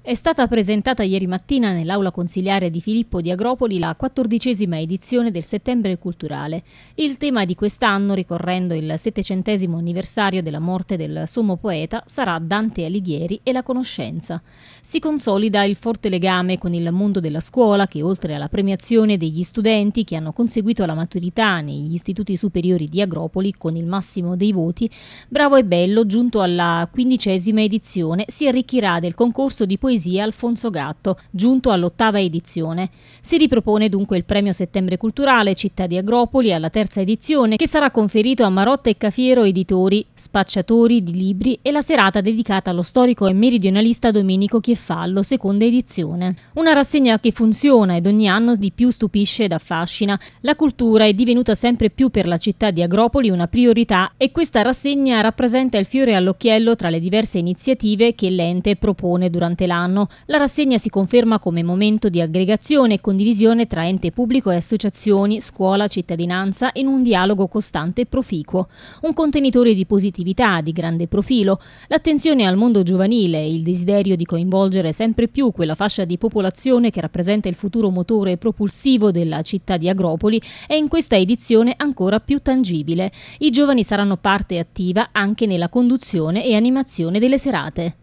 È stata presentata ieri mattina nell'aula consiliare di Filippo di Agropoli la quattordicesima edizione del Settembre Culturale. Il tema di quest'anno, ricorrendo il settecentesimo anniversario della morte del sommo poeta, sarà Dante Alighieri e la conoscenza. Si consolida il forte legame con il mondo della scuola che, oltre alla premiazione degli studenti che hanno conseguito la maturità negli istituti superiori di Agropoli con il massimo dei voti, Bravo e Bello, giunto alla quindicesima edizione, si arricchirà del concorso di poesia poesia Alfonso Gatto, giunto all'ottava edizione. Si ripropone dunque il premio Settembre Culturale Città di Agropoli alla terza edizione, che sarà conferito a Marotta e Cafiero editori, spacciatori di libri e la serata dedicata allo storico e meridionalista Domenico Chieffallo, seconda edizione. Una rassegna che funziona ed ogni anno di più stupisce ed affascina. La cultura è divenuta sempre più per la città di Agropoli una priorità e questa rassegna rappresenta il fiore all'occhiello tra le diverse iniziative che l'ente propone durante l'anno dell'anno. La rassegna si conferma come momento di aggregazione e condivisione tra ente pubblico e associazioni, scuola, cittadinanza in un dialogo costante e proficuo. Un contenitore di positività, di grande profilo, l'attenzione al mondo giovanile e il desiderio di coinvolgere sempre più quella fascia di popolazione che rappresenta il futuro motore propulsivo della città di Agropoli è in questa edizione ancora più tangibile. I giovani saranno parte attiva anche nella conduzione e animazione delle serate.